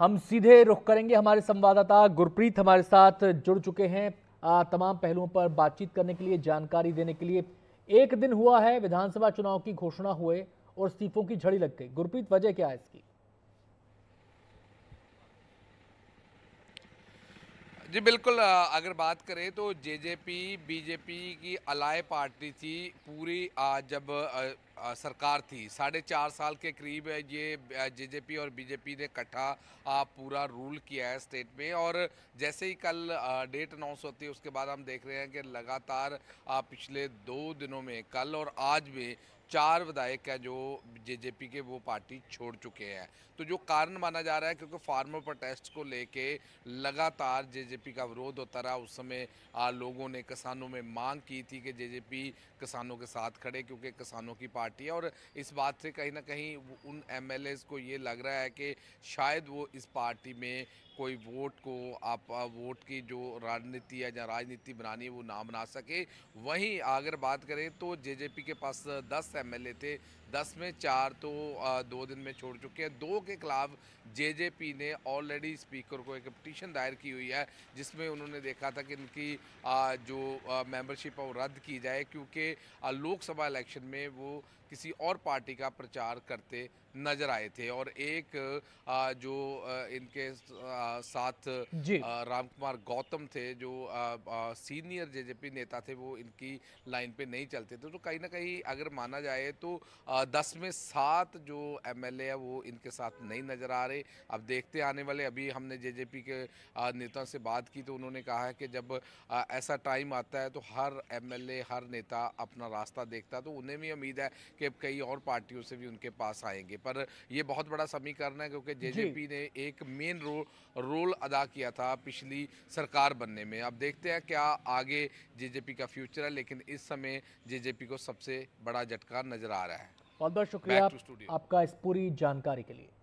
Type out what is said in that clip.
हम सीधे रुख करेंगे हमारे संवाददाता गुरप्रीत हमारे साथ जुड़ चुके हैं आ, तमाम पहलुओं पर बातचीत करने के लिए जानकारी देने के लिए एक दिन हुआ है विधानसभा चुनाव की घोषणा हुए और इस्तीफों की झड़ी लग गई गुरप्रीत वजह क्या है इसकी जी बिल्कुल अगर बात करें तो जेजेपी बीजेपी की अलाय पार्टी थी पूरी जब सरकार थी साढ़े चार साल के करीब ये जेजेपी और बीजेपी ने इकट्ठा पूरा रूल किया है स्टेट में और जैसे ही कल डेट अनाउंस होती है उसके बाद हम देख रहे हैं कि लगातार पिछले दो दिनों में कल और आज भी चार विधायक हैं जो जेजेपी के वो पार्टी छोड़ चुके हैं तो जो कारण माना जा रहा है क्योंकि फार्मर प्रोटेस्ट को लेके लगातार जेजेपी का विरोध होता रहा उस समय लोगों ने किसानों में मांग की थी कि जेजेपी किसानों के साथ खड़े क्योंकि किसानों की पार्टी है और इस बात से कहीं ना कहीं उन एम को ये लग रहा है कि शायद वो इस पार्टी में कोई वोट को आप वोट की जो राजनीति या राजनीति बनानी है वो ना बना सके वहीं अगर बात करें तो जेजेपी के पास दस एमएलए थे दस में चार तो दो दिन में छोड़ चुके हैं दो के खिलाफ जेजेपी ने ऑलरेडी स्पीकर को एक पटिशन दायर की हुई है जिसमें उन्होंने देखा था कि इनकी जो मेंबरशिप है वो रद्द की जाए क्योंकि लोकसभा इलेक्शन में वो किसी और पार्टी का प्रचार करते नजर आए थे और एक जो इनके साथ राम कुमार गौतम थे जो सीनियर जेजेपी नेता थे वो इनकी लाइन पे नहीं चलते थे तो कहीं ना कहीं अगर माना जाए तो दस में सात जो एमएलए है वो इनके साथ नहीं नज़र आ रहे अब देखते आने वाले अभी हमने जेजेपी के नेताओं से बात की तो उन्होंने कहा है कि जब ऐसा टाइम आता है तो हर एमएलए हर नेता अपना रास्ता देखता है तो उन्हें भी उम्मीद है कि कई और पार्टियों से भी उनके पास आएंगे पर यह बहुत बड़ा समीकरण है क्योंकि पी ने एक मेन रो, रोल अदा किया था पिछली सरकार बनने में अब देखते हैं क्या आगे पी का फ्यूचर है लेकिन इस समय पी को सबसे बड़ा झटका नज़र आ रहा है बहुत बहुत शुक्रिया आपका इस पूरी जानकारी के लिए